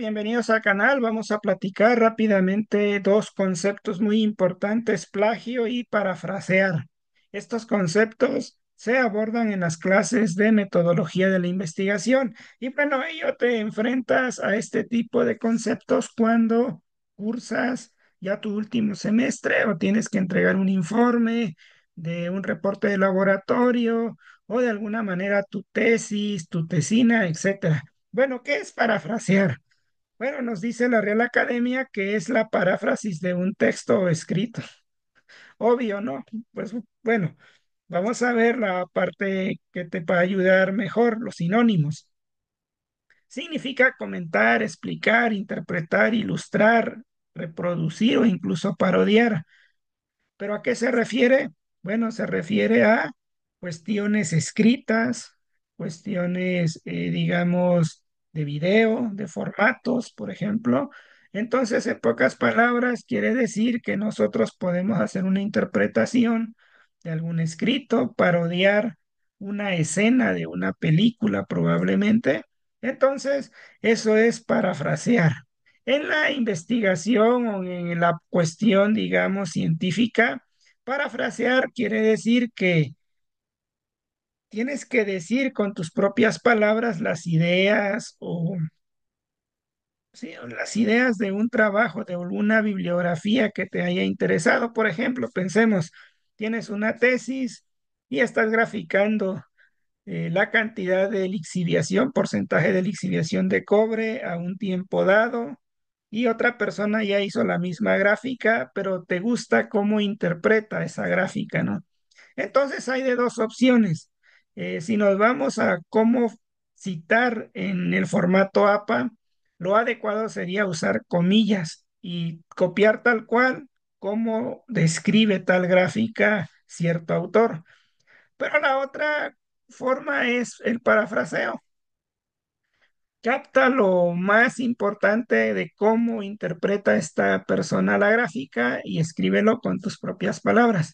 bienvenidos al canal. Vamos a platicar rápidamente dos conceptos muy importantes, plagio y parafrasear. Estos conceptos se abordan en las clases de metodología de la investigación. Y bueno, ello te enfrentas a este tipo de conceptos cuando cursas ya tu último semestre o tienes que entregar un informe de un reporte de laboratorio o de alguna manera tu tesis, tu tesina, etc. Bueno, ¿qué es parafrasear? Bueno, nos dice la Real Academia que es la paráfrasis de un texto escrito. Obvio, ¿no? Pues bueno, vamos a ver la parte que te va a ayudar mejor, los sinónimos. Significa comentar, explicar, interpretar, ilustrar, reproducir o incluso parodiar. ¿Pero a qué se refiere? Bueno, se refiere a cuestiones escritas, cuestiones, eh, digamos, de video, de formatos, por ejemplo. Entonces, en pocas palabras, quiere decir que nosotros podemos hacer una interpretación de algún escrito, parodiar una escena de una película probablemente. Entonces, eso es parafrasear. En la investigación o en la cuestión, digamos, científica, parafrasear quiere decir que tienes que decir con tus propias palabras las ideas o las ideas de un trabajo, de alguna bibliografía que te haya interesado. Por ejemplo, pensemos, tienes una tesis y estás graficando eh, la cantidad de lixiviación, porcentaje de lixiviación de cobre a un tiempo dado. Y otra persona ya hizo la misma gráfica, pero te gusta cómo interpreta esa gráfica, ¿no? Entonces hay de dos opciones. Eh, si nos vamos a cómo citar en el formato APA, lo adecuado sería usar comillas y copiar tal cual cómo describe tal gráfica cierto autor. Pero la otra forma es el parafraseo. Capta lo más importante de cómo interpreta esta persona la gráfica y escríbelo con tus propias palabras.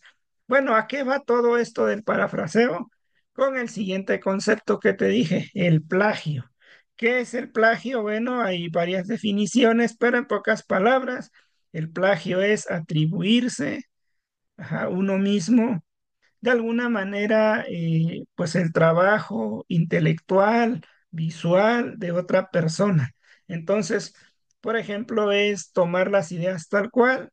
Bueno, ¿a qué va todo esto del parafraseo? con el siguiente concepto que te dije, el plagio. ¿Qué es el plagio? Bueno, hay varias definiciones, pero en pocas palabras, el plagio es atribuirse a uno mismo de alguna manera, eh, pues el trabajo intelectual, visual de otra persona. Entonces, por ejemplo, es tomar las ideas tal cual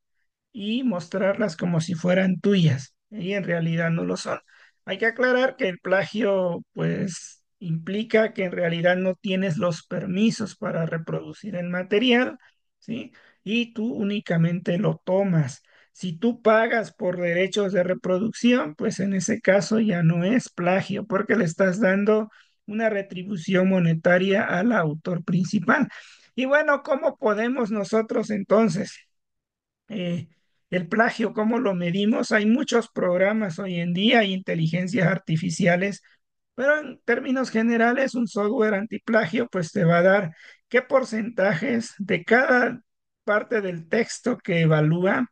y mostrarlas como si fueran tuyas y en realidad no lo son. Hay que aclarar que el plagio, pues, implica que en realidad no tienes los permisos para reproducir el material, ¿sí? Y tú únicamente lo tomas. Si tú pagas por derechos de reproducción, pues en ese caso ya no es plagio, porque le estás dando una retribución monetaria al autor principal. Y bueno, ¿cómo podemos nosotros entonces eh, el plagio, ¿cómo lo medimos? Hay muchos programas hoy en día, hay inteligencias artificiales, pero en términos generales, un software antiplagio pues te va a dar qué porcentajes de cada parte del texto que evalúa,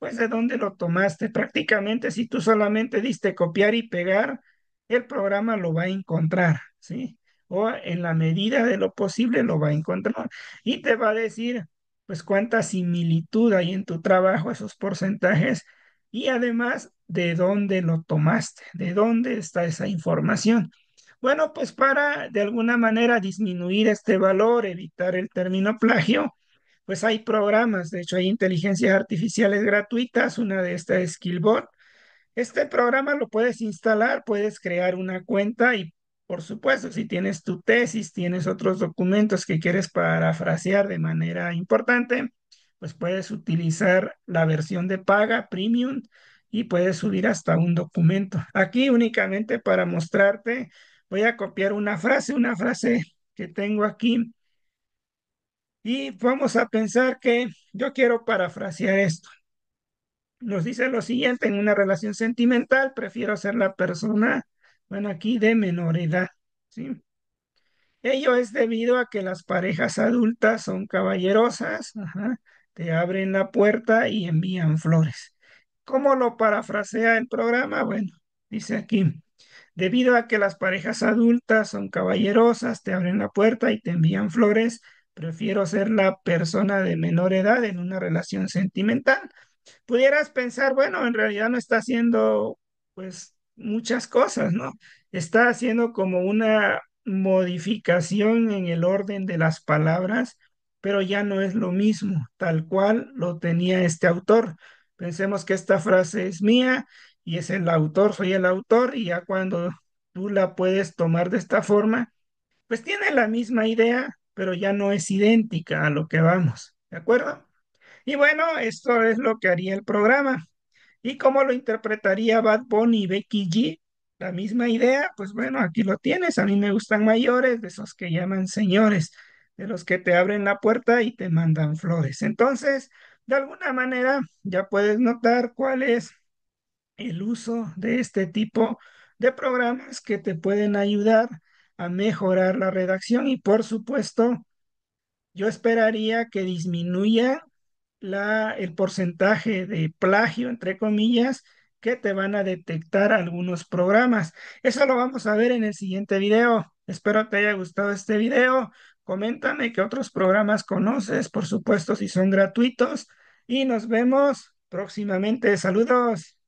pues de dónde lo tomaste. Prácticamente si tú solamente diste copiar y pegar, el programa lo va a encontrar, ¿sí? O en la medida de lo posible lo va a encontrar y te va a decir, pues cuánta similitud hay en tu trabajo, esos porcentajes, y además de dónde lo tomaste, de dónde está esa información. Bueno, pues para de alguna manera disminuir este valor, evitar el término plagio, pues hay programas, de hecho hay inteligencias artificiales gratuitas, una de estas es Skillbot. Este programa lo puedes instalar, puedes crear una cuenta y por supuesto, si tienes tu tesis, tienes otros documentos que quieres parafrasear de manera importante, pues puedes utilizar la versión de paga premium y puedes subir hasta un documento. Aquí únicamente para mostrarte, voy a copiar una frase, una frase que tengo aquí. Y vamos a pensar que yo quiero parafrasear esto. Nos dice lo siguiente, en una relación sentimental prefiero ser la persona bueno, aquí de menor edad, ¿sí? Ello es debido a que las parejas adultas son caballerosas, te abren la puerta y envían flores. ¿Cómo lo parafrasea el programa? Bueno, dice aquí, debido a que las parejas adultas son caballerosas, te abren la puerta y te envían flores, prefiero ser la persona de menor edad en una relación sentimental. Pudieras pensar, bueno, en realidad no está siendo pues muchas cosas, ¿no? Está haciendo como una modificación en el orden de las palabras, pero ya no es lo mismo, tal cual lo tenía este autor. Pensemos que esta frase es mía y es el autor, soy el autor, y ya cuando tú la puedes tomar de esta forma, pues tiene la misma idea, pero ya no es idéntica a lo que vamos, ¿de acuerdo? Y bueno, esto es lo que haría el programa. ¿Y cómo lo interpretaría Bad Bunny y Becky G? La misma idea, pues bueno, aquí lo tienes. A mí me gustan mayores, de esos que llaman señores, de los que te abren la puerta y te mandan flores. Entonces, de alguna manera, ya puedes notar cuál es el uso de este tipo de programas que te pueden ayudar a mejorar la redacción y, por supuesto, yo esperaría que disminuya el porcentaje de plagio, entre comillas, que te van a detectar algunos programas. Eso lo vamos a ver en el siguiente video. Espero te haya gustado este video. Coméntame qué otros programas conoces, por supuesto, si son gratuitos. Y nos vemos próximamente. Saludos.